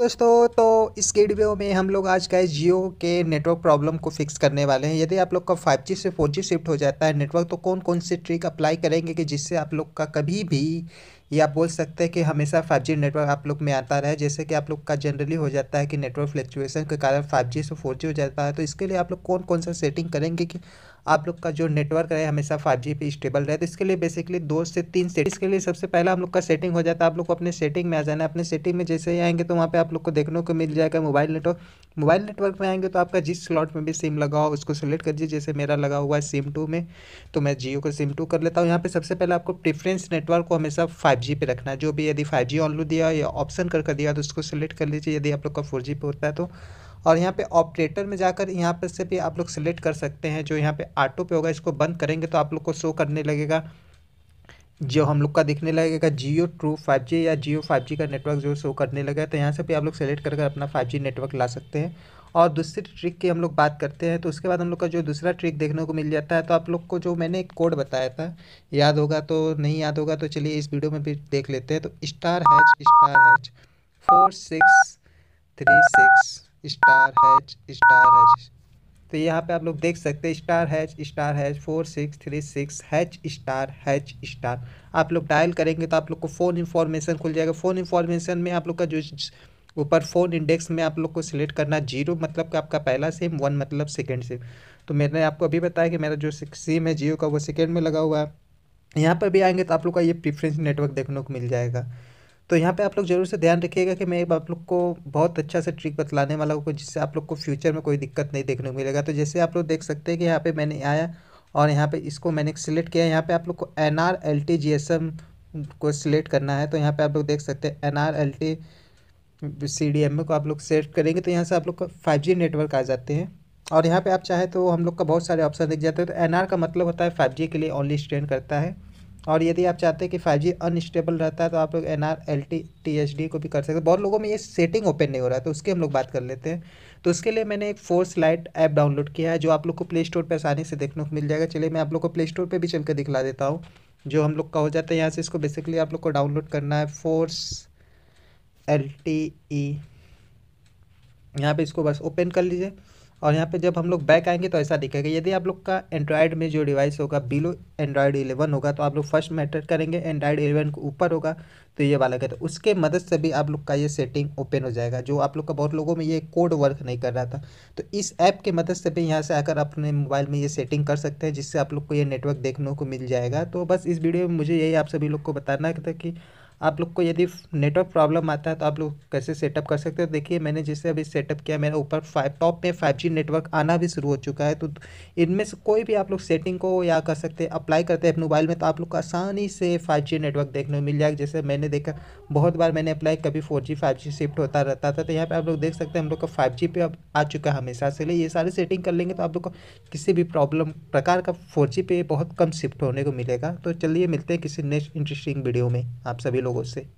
दोस्तों तो इस वीडियो में हम लोग आज का जियो के नेटवर्क प्रॉब्लम को फिक्स करने वाले हैं यदि आप लोग का 5G से 4G शिफ्ट हो जाता है नेटवर्क तो कौन कौन से ट्रिक अप्लाई करेंगे कि जिससे आप लोग का कभी भी या बोल सकते हैं कि हमेशा फाइव जी नेटवर्क आप लोग में आता रहे जैसे कि आप लोग का जनरली हो जाता है कि नेटवर्क फ्लक्चुएसन के कारण फाइव जी से फोर जी हो जाता है तो इसके लिए आप लोग कौन कौन सा सेटिंग करेंगे कि आप लोग का जो नेटवर्क रहे हमेशा फाइव जी पे स्टेबल रहे तो इसके लिए बेसिकली दो से तीन सेट इसके लिए सबसे पहला हम लोग का सेटिंग हो जाता है आप लोग को अपने सेटिंग में आ जाना है अपने सेटिंग में जैसे ही आएंगे तो वहाँ पे आप लोग को देखने को मिल जाएगा मोबाइल नेटवर्क मोबाइल नेटवर्क में आएंगे तो आपका जिस स्लॉट में भी सिम लगा हो उसको सेलेक्ट करिए जैसे मेरा लगा हुआ है सिम टू में तो मैं जियो का सिम टू कर लेता हूँ यहाँ पर सबसे पहले आपको प्रिफ्रेंस नेटवर्क को हमेशा फाइव 5G पे रखना है जो भी यदि 5G ऑन दिया या ऑप्शन कर कर दिया तो उसको सेलेक्ट कर लीजिए यदि आप लोग का 4G पे होता है तो और यहाँ पे ऑपरेटर में जाकर यहाँ पर से भी आप लोग सेलेक्ट कर सकते हैं जो यहाँ पे ऑटो पे होगा इसको बंद करेंगे तो आप लोग को शो करने लगेगा जो हम लोग का दिखने लगेगा जियो ट्रू फाइव जी या जियो फाइव जी का नेटवर्क जो शो करने लगा तो यहाँ से भी आप लोग सेलेक्ट कर अपना फाइव जी नेटवर्क ला सकते हैं और दूसरी ट्रिक की हम लोग बात करते हैं तो उसके बाद हम लोग का जो दूसरा ट्रिक देखने को मिल जाता है तो आप लोग को जो मैंने एक कोड बताया था याद होगा तो नहीं याद होगा तो चलिए इस वीडियो में भी देख लेते हैं तो star hash star hash four six three six star hash star hash तो यहाँ पे आप लोग देख सकते हैं star hash star hash four six three six hash star hash star आप लोग डायल करेंगे तो आप लोग को फ़ोन इन्फॉर्मेशन खुल जाएगा फ़ोन इन्फॉर्मेशन में आप लोग का जो ऊपर फ़ोन इंडेक्स में आप लोग को सिलेक्ट करना जीरो मतलब कि आपका पहला सिम वन मतलब सेकेंड सिम तो मैंने आपको अभी बताया कि मेरा जो सिम है जियो का वो सेकेंड में लगा हुआ है यहाँ पर भी आएंगे तो आप लोग का ये प्रिफ्रेंस नेटवर्क देखने को मिल जाएगा तो यहाँ पे आप लोग जरूर से ध्यान रखिएगा कि मैं आप लोग को बहुत अच्छा से ट्रिक बतलाने वाला हूँ जिससे आप लोग को फ्यूचर में कोई दिक्कत नहीं देखने को मिलेगा तो जैसे आप लोग देख सकते हैं कि यहाँ पे मैंने आया और यहाँ पे इसको मैंने सिलेक्ट किया यहाँ पे आप लोग को N R L T G S M को सिलेक्ट करना है तो यहाँ पर आप लोग देख सकते हैं N R L T C D M को आप लोग सेलेक्ट करेंगे तो यहाँ से आप लोग का फाइव जी नेटवर्क आ जाते हैं और यहाँ पे आप चाहे तो हम लोग का बहुत सारे ऑप्शन दिख जाते हैं तो एन आर का मतलब होता है फाइव जी के लिए ओनली स्टैंड करता है और यदि आप चाहते हैं कि फाइव जी अनस्टेबल रहता है तो आप लोग N R L T T H D को भी कर सकते हैं बहुत लोगों में ये सेटिंग ओपन नहीं हो रहा है तो उसकी हम लोग बात कर लेते हैं तो उसके लिए मैंने एक फोर्स लाइट ऐप डाउनलोड किया है जो आप लोग को प्ले स्टोर पर आसानी से देखने को मिल जाएगा चलिए मैं आप लोग को प्ले स्टोर पर भी चल कर दिखला देता हूँ जो हम लोग का हो जाता है यहाँ से इसको बेसिकली आप लोग को डाउनलोड करना है फोर्स एल टी ई यहाँ पर इसको बस ओपन कर लीजिए और यहाँ पे जब हम लोग बैक आएंगे तो ऐसा दिखेगा यदि आप लोग का एंड्रॉयड में जो डिवाइस होगा बिलो एंड्रॉयड 11 होगा तो आप लोग फर्स्ट मैटर करेंगे एंड्रॉयड 11 को ऊपर होगा तो ये वाला तो उसके मदद से भी आप लोग का ये सेटिंग ओपन हो जाएगा जो आप लोग का बहुत लोगों में ये कोड वर्क नहीं कर रहा था तो इस ऐप के मदद से भी यहाँ से आकर अपने मोबाइल में ये सेटिंग कर सकते हैं जिससे आप लोग को ये नेटवर्क देखने को मिल जाएगा तो बस इस वीडियो में मुझे यही आप सभी लोग को बताना था कि आप लोग को यदि नेटवर्क प्रॉब्लम आता है तो आप लोग कैसे सेटअप कर सकते हो देखिए मैंने जैसे अभी सेटअप किया मेरा ऊपर फाइव टॉप में फाइव जी नेटवर्क आना भी शुरू हो चुका है तो इनमें से कोई भी आप लोग सेटिंग को या कर सकते हैं अप्लाई करते हैं अपने मोबाइल में तो आप लोग को आसानी से फाइव जी नेटवर्क देखने को मिल जाएगा जैसे मैंने देखा बहुत बार मैंने अप्लाई कभी four G five G shift होता रहता था तो यहाँ पर आप लोग देख सकते हैं हम लोग का फाइव जी पे अब आ चुका है हमेशा से लिए ये सारी सेटिंग कर लेंगे तो आप लोग को किसी भी प्रॉब्लम प्रकार का फोर जी पे बहुत कम शिफ्ट होने को मिलेगा तो चलिए मिलते हैं किसी नेक्स्ट इंटरेस्टिंग वीडियो में आप सभी लोग लोगों से